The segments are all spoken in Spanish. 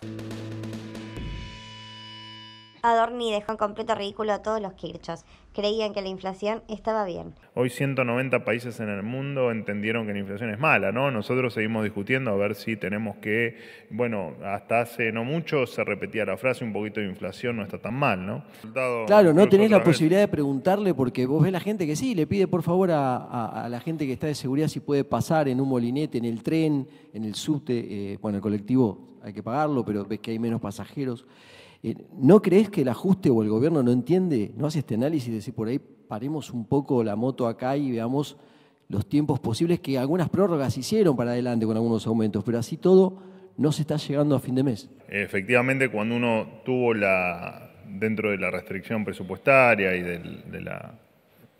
Thank you. Adorni dejó en completo ridículo a todos los kirchos. Creían que la inflación estaba bien. Hoy 190 países en el mundo entendieron que la inflación es mala, ¿no? Nosotros seguimos discutiendo a ver si tenemos que, bueno, hasta hace no mucho se repetía la frase, un poquito de inflación no está tan mal, ¿no? claro, no tenés la posibilidad de preguntarle porque vos ves la gente que sí, le pide por favor a, la gente que está de seguridad si puede pasar en un molinete, en el tren, en el subte, eh, bueno, el colectivo hay que pagarlo, pero ves que hay menos pasajeros. Eh, ¿No crees que el ajuste o el gobierno no entiende, no hace este análisis de si por ahí paremos un poco la moto acá y veamos los tiempos posibles que algunas prórrogas hicieron para adelante con algunos aumentos, pero así todo no se está llegando a fin de mes? Efectivamente, cuando uno tuvo la, dentro de la restricción presupuestaria y de, la,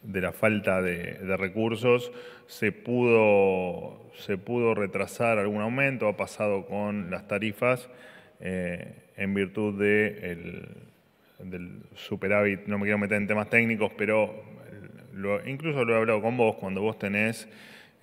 de, la, falta de, recursos, se pudo, se pudo retrasar algún aumento, ha pasado con las tarifas. Eh, en virtud de del superávit, no me quiero meter en temas técnicos, pero incluso lo he hablado con vos, cuando vos tenés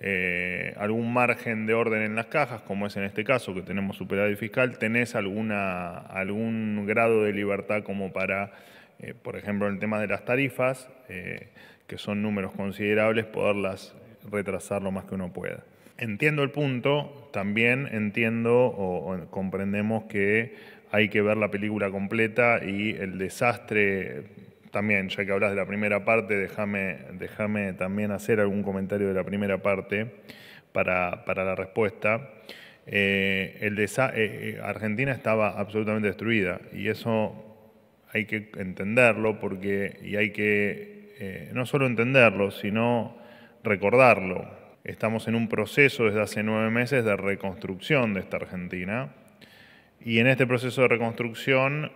eh, algún margen de orden en las cajas, como es en este caso que tenemos superávit fiscal, tenés alguna, algún grado de libertad como para, eh, por ejemplo, en el tema de las tarifas, eh, que son números considerables, poderlas retrasar lo más que uno pueda. Entiendo el punto, también entiendo o comprendemos que hay que ver la película completa y el desastre también, ya que hablas de la primera parte, déjame, también hacer algún comentario de la primera parte para, la respuesta. Eh, eh, eh, Argentina estaba absolutamente destruida y eso hay que entenderlo porque, y hay que no solo entenderlo, sino recordarlo. Estamos en un proceso desde hace nueve meses de reconstrucción de esta Argentina y en este proceso de reconstrucción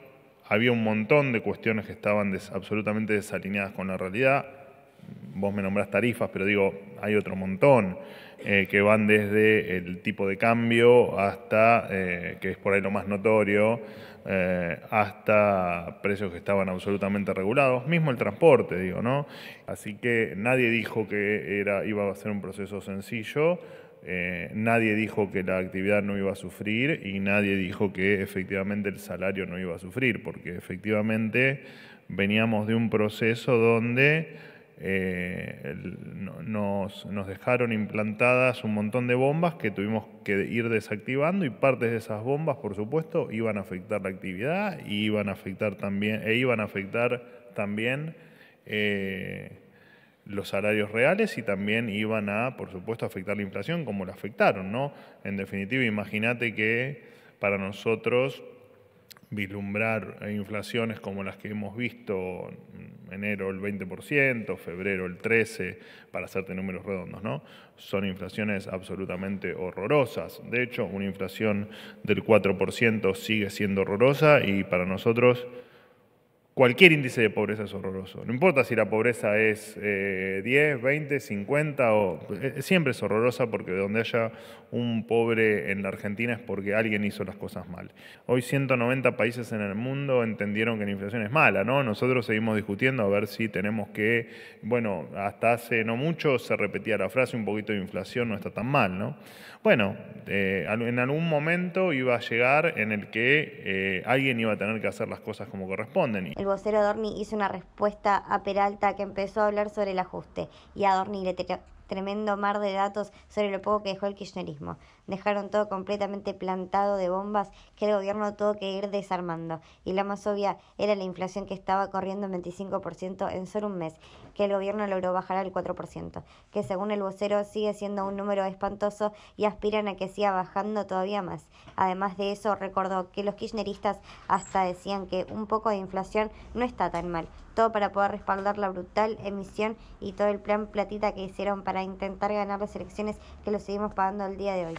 había un montón de cuestiones que estaban absolutamente desalineadas con la realidad. Vos me nombrás tarifas, pero digo, hay otro montón eh, que van desde el tipo de cambio hasta, eh, que es por ahí lo más notorio, eh, hasta precios que estaban absolutamente regulados, mismo el transporte, digo, ¿no? Así que nadie dijo que era, iba a ser un proceso sencillo eh, nadie dijo que la actividad no iba a sufrir y nadie dijo que efectivamente el salario no iba a sufrir, porque efectivamente veníamos de un proceso donde eh, nos, dejaron implantadas un montón de bombas que tuvimos que ir desactivando y partes de esas bombas, por supuesto, iban a afectar la actividad iban a afectar también, e iban a afectar también eh, los salarios reales y también iban a, por supuesto, afectar la inflación como la afectaron, ¿no? En definitiva, imagínate que para nosotros vislumbrar inflaciones como las que hemos visto enero el 20%, febrero el 13%, para hacerte números redondos, ¿no? Son inflaciones absolutamente horrorosas. De hecho, una inflación del 4% sigue siendo horrorosa y para nosotros Cualquier índice de pobreza es horroroso. No importa si la pobreza es 10, 20, 50 o... Eh, eh, siempre es horrorosa porque donde haya un pobre en la Argentina es porque alguien hizo las cosas mal. Hoy 190 países en el mundo entendieron que la inflación es mala, ¿no? Nosotros seguimos discutiendo a ver si tenemos que... Bueno, hasta hace no mucho se repetía la frase, un poquito de inflación no está tan mal, ¿no? Bueno, eh, en algún momento iba a llegar en el que alguien iba a tener que hacer las cosas como corresponden vocero Dorni hizo una respuesta a Peralta que empezó a hablar sobre el ajuste y a Dorni le, tremendo mar de datos sobre lo poco que dejó el kirchnerismo. Dejaron todo completamente plantado de bombas que el gobierno tuvo que ir desarmando. Y la más obvia era la inflación que estaba corriendo en 25% en solo un mes, que el gobierno logró bajar al 4%, que según el vocero sigue siendo un número espantoso y aspiran a que siga bajando todavía más. Además de eso, recordó que los kirchneristas hasta decían que un poco de inflación no está tan mal, todo para poder respaldar la brutal emisión y todo el plan platita que hicieron para intentar ganar las elecciones que lo seguimos pagando al día de hoy.